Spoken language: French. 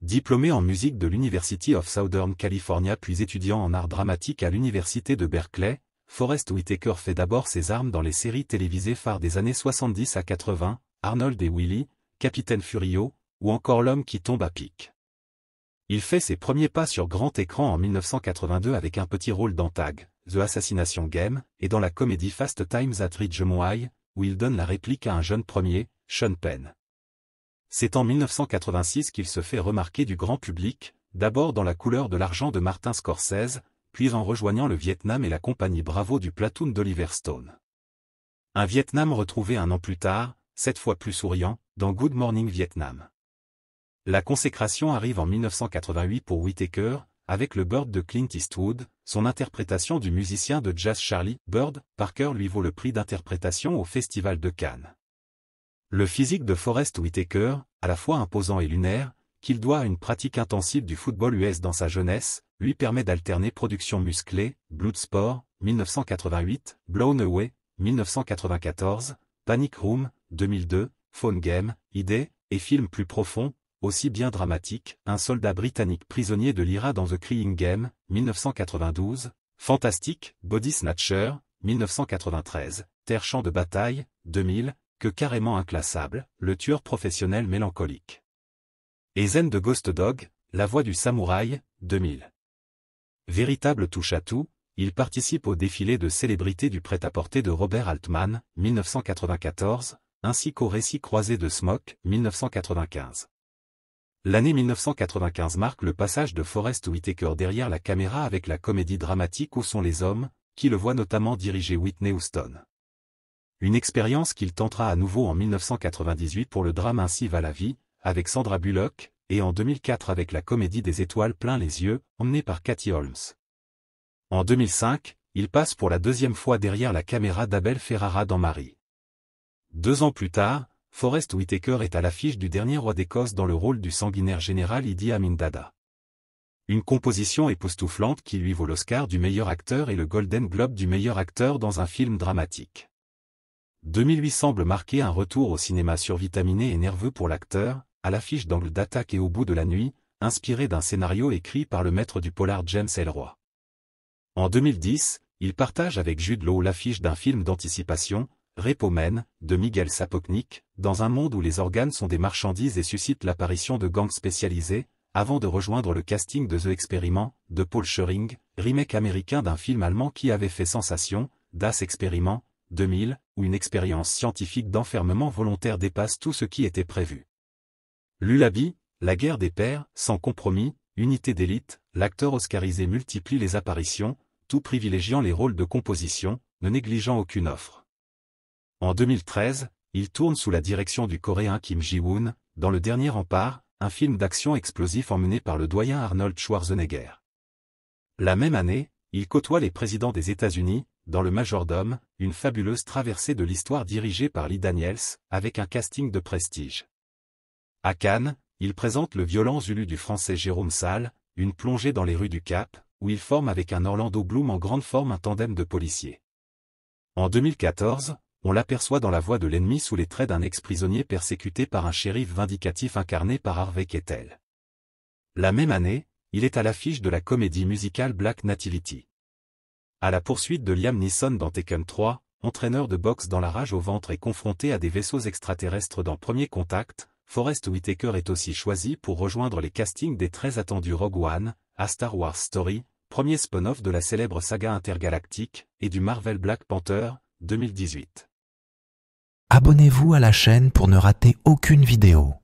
Diplômé en musique de l'University of Southern California puis étudiant en art dramatique à l'Université de Berkeley, Forrest Whitaker fait d'abord ses armes dans les séries télévisées phares des années 70 à 80, Arnold et Willy, Capitaine Furio, ou encore L'homme qui tombe à pic. Il fait ses premiers pas sur grand écran en 1982 avec un petit rôle dans Tag, The Assassination Game, et dans la comédie Fast Times at Ridgemont où il donne la réplique à un jeune premier, Sean Penn. C'est en 1986 qu'il se fait remarquer du grand public, d'abord dans la couleur de l'argent de Martin Scorsese, puis en rejoignant le Vietnam et la compagnie Bravo du platoon d'Oliver Stone. Un Vietnam retrouvé un an plus tard, cette fois plus souriant, dans Good Morning Vietnam. La consécration arrive en 1988 pour Whitaker, avec le Bird de Clint Eastwood, son interprétation du musicien de jazz Charlie Bird, Parker lui vaut le prix d'interprétation au Festival de Cannes. Le physique de Forrest Whitaker, à la fois imposant et lunaire, qu'il doit à une pratique intensive du football US dans sa jeunesse, lui permet d'alterner production musclée, Bloodsport, 1988, Blown Away, 1994, Panic Room, 2002, Phone Game, Idée, et films plus profonds, aussi bien dramatiques, Un soldat britannique prisonnier de l'IRA dans The Crying Game, 1992, Fantastique, Body Snatcher, 1993, Terre Champ de Bataille, 2000, que carrément inclassable, le tueur professionnel mélancolique. Zen de Ghost Dog, La voix du samouraï, 2000. Véritable touche à tout, il participe au défilé de célébrités du prêt-à-porter de Robert Altman, 1994, ainsi qu'au récit croisé de Smock, 1995. L'année 1995 marque le passage de Forrest Whitaker derrière la caméra avec la comédie dramatique Où sont les hommes, qui le voit notamment diriger Whitney Houston une expérience qu'il tentera à nouveau en 1998 pour le drame Ainsi va la vie, avec Sandra Bullock, et en 2004 avec la comédie des étoiles plein les yeux, emmenée par Cathy Holmes. En 2005, il passe pour la deuxième fois derrière la caméra d'Abel Ferrara dans Marie. Deux ans plus tard, Forrest Whitaker est à l'affiche du dernier roi d'Écosse dans le rôle du sanguinaire général Idi Amin Dada. Une composition époustouflante qui lui vaut l'Oscar du meilleur acteur et le Golden Globe du meilleur acteur dans un film dramatique. 2008 semble marquer un retour au cinéma survitaminé et nerveux pour l'acteur, à l'affiche d'angle d'attaque et au bout de la nuit, inspiré d'un scénario écrit par le maître du polar James Elroy. En 2010, il partage avec Jude Law l'affiche d'un film d'anticipation, Men, de Miguel Sapoknik, dans un monde où les organes sont des marchandises et suscitent l'apparition de gangs spécialisés, avant de rejoindre le casting de The Experiment, de Paul Schering, remake américain d'un film allemand qui avait fait sensation, Das Experiment, 2000, où une expérience scientifique d'enfermement volontaire dépasse tout ce qui était prévu. Lulabi, la guerre des pères, sans compromis, unité d'élite, l'acteur oscarisé multiplie les apparitions, tout privilégiant les rôles de composition, ne négligeant aucune offre. En 2013, il tourne sous la direction du coréen Kim Ji-woon, dans Le Dernier Rempart, un film d'action explosif emmené par le doyen Arnold Schwarzenegger. La même année, il côtoie les présidents des États-Unis, dans Le Majordome, une fabuleuse traversée de l'histoire dirigée par Lee Daniels, avec un casting de prestige. À Cannes, il présente le violent Zulu du français Jérôme Salle, une plongée dans les rues du Cap, où il forme avec un Orlando Bloom en grande forme un tandem de policiers. En 2014, on l'aperçoit dans la voie de l'ennemi sous les traits d'un ex-prisonnier persécuté par un shérif vindicatif incarné par Harvey Kettel. La même année, il est à l'affiche de la comédie musicale Black Nativity à la poursuite de Liam Neeson dans Tekken 3, entraîneur de boxe dans la rage au ventre et confronté à des vaisseaux extraterrestres dans Premier Contact, Forrest Whitaker est aussi choisi pour rejoindre les castings des très attendus Rogue One, à Star Wars Story, premier spin-off de la célèbre saga intergalactique, et du Marvel Black Panther, 2018. Abonnez-vous à la chaîne pour ne rater aucune vidéo.